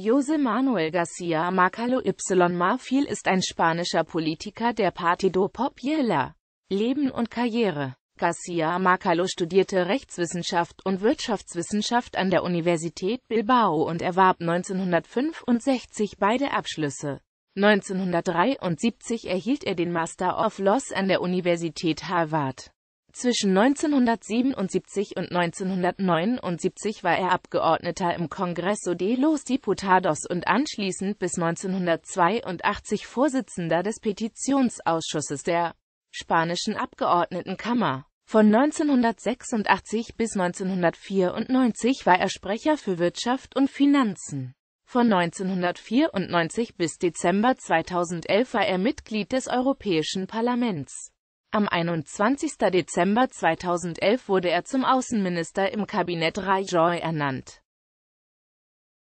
Jose Manuel García Macalo y Marfil ist ein spanischer Politiker der Partido Popular. Leben und Karriere García Macalo studierte Rechtswissenschaft und Wirtschaftswissenschaft an der Universität Bilbao und erwarb 1965 beide Abschlüsse. 1973 erhielt er den Master of Laws an der Universität Harvard. Zwischen 1977 und 1979 war er Abgeordneter im Congreso de los Diputados und anschließend bis 1982 Vorsitzender des Petitionsausschusses der spanischen Abgeordnetenkammer. Von 1986 bis 1994 war er Sprecher für Wirtschaft und Finanzen. Von 1994 bis Dezember 2011 war er Mitglied des Europäischen Parlaments. Am 21. Dezember 2011 wurde er zum Außenminister im Kabinett Rajoy ernannt.